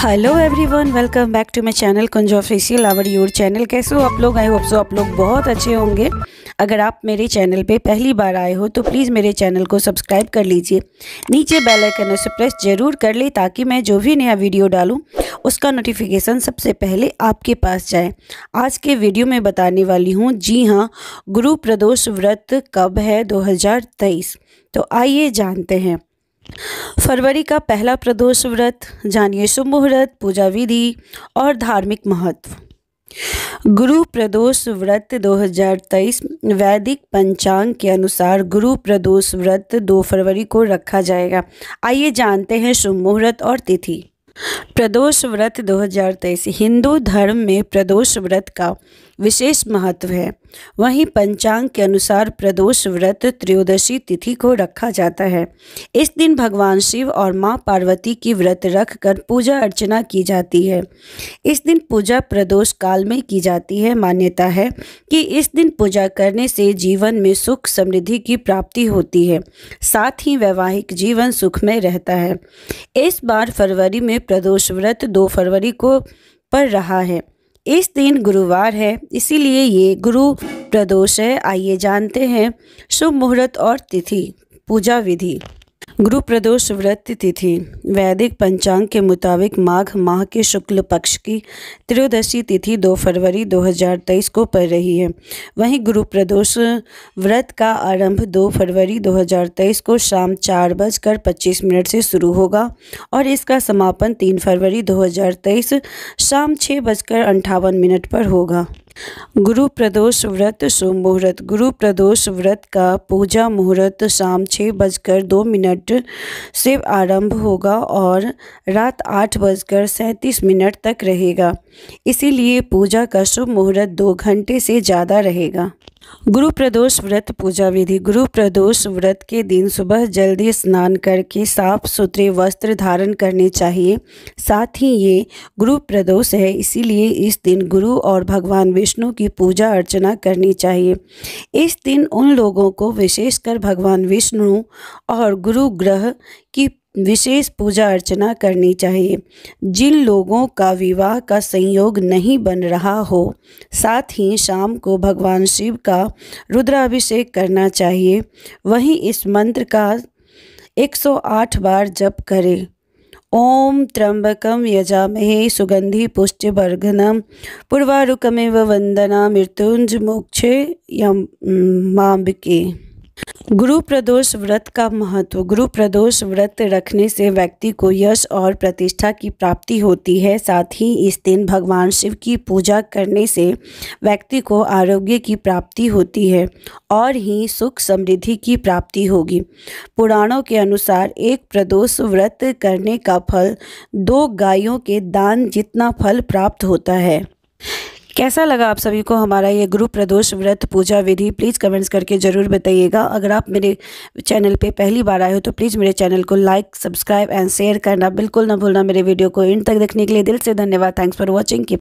hello everyone welcome back to my channel Kunj official our your channel कैसे हो आप लोग आई होप सो आप लोग बहुत अच्छे होंगे अगर आप मेरे चैनल पे पहली बार आए हो तो प्लीज़ मेरे चैनल को सब्सक्राइब कर लीजिए नीचे बेल आइकन से प्रेस जरूर कर ले ताकि मैं जो भी नया वीडियो डालूँ उसका नोटिफिकेशन सबसे पहले आपके पास जाए आज के वीडियो में बताने वाली हूँ जी हाँ गुरु प्रदोष व्रत कब है दो तो आइए जानते हैं फरवरी का पहला प्रदोष व्रत जानिए शुभ मुहूर्त पूजा विधि और धार्मिक महत्व गुरु प्रदोष व्रत 2023 वैदिक पंचांग के अनुसार गुरु प्रदोष व्रत 2 फरवरी को रखा जाएगा आइए जानते हैं शुभ मुहूर्त और तिथि प्रदोष व्रत 2023 हिंदू धर्म में प्रदोष व्रत का विशेष महत्व है वहीं पंचांग के अनुसार प्रदोष व्रत त्रयोदशी तिथि को रखा जाता है इस दिन भगवान शिव और मां पार्वती की व्रत रखकर पूजा अर्चना की जाती है इस दिन पूजा प्रदोष काल में की जाती है मान्यता है कि इस दिन पूजा करने से जीवन में सुख समृद्धि की प्राप्ति होती है साथ ही वैवाहिक जीवन सुखमय रहता है इस बार फरवरी में प्रदोष व्रत दो फरवरी को पड़ रहा है इस दिन गुरुवार है इसीलिए ये गुरु प्रदोष है आइए जानते हैं शुभ मुहूर्त और तिथि पूजा विधि गुरु प्रदोष व्रत तिथि वैदिक पंचांग के मुताबिक माघ माह के शुक्ल पक्ष की त्रयोदशी तिथि 2 फरवरी 2023 को पड़ रही है वहीं गुरु प्रदोष व्रत का आरंभ 2 फरवरी 2023 को शाम चार बजकर पच्चीस मिनट से शुरू होगा और इसका समापन 3 फरवरी 2023 शाम छः बजकर अंठावन मिनट पर होगा गुरु प्रदोष व्रत सुमुहूर्त गुरु प्रदोष व्रत का पूजा मुहूर्त शाम छः बजकर दो मिनट से आरंभ होगा और रात आठ बजकर सैंतीस मिनट तक रहेगा इसीलिए पूजा का शुभ मुहूर्त दो घंटे से ज़्यादा रहेगा गुरु प्रदोष व्रत पूजा विधि गुरु प्रदोष व्रत के दिन सुबह जल्दी स्नान करके साफ सुथरे वस्त्र धारण करने चाहिए साथ ही ये गुरु प्रदोष है इसीलिए इस दिन गुरु और भगवान विष्णु की पूजा अर्चना करनी चाहिए इस दिन उन लोगों को विशेषकर भगवान विष्णु और गुरु ग्रह की विशेष पूजा अर्चना करनी चाहिए जिन लोगों का विवाह का संयोग नहीं बन रहा हो साथ ही शाम को भगवान शिव का रुद्राभिषेक करना चाहिए वहीं इस मंत्र का 108 बार जप करें ओम त्र्यंबकम यजामहे सुगंधि पुष्टिवर्घनम पूर्वारुकमेव वंदना मृत्युंज मोक्षे यम माम्बिके गुरु प्रदोष व्रत का महत्व गुरु प्रदोष व्रत रखने से व्यक्ति को यश और प्रतिष्ठा की प्राप्ति होती है साथ ही इस दिन भगवान शिव की पूजा करने से व्यक्ति को आरोग्य की प्राप्ति होती है और ही सुख समृद्धि की प्राप्ति होगी पुराणों के अनुसार एक प्रदोष व्रत करने का फल दो गायों के दान जितना फल प्राप्त होता है कैसा लगा आप सभी को हमारा ये गुरु प्रदोष व्रत पूजा विधि प्लीज़ कमेंट्स करके ज़रूर बताइएगा अगर आप मेरे चैनल पे पहली बार आए हो तो प्लीज़ मेरे चैनल को लाइक सब्सक्राइब एंड शेयर करना बिल्कुल ना भूलना मेरे वीडियो को एंड तक देखने के लिए दिल से धन्यवाद थैंक्स फॉर वॉचिंग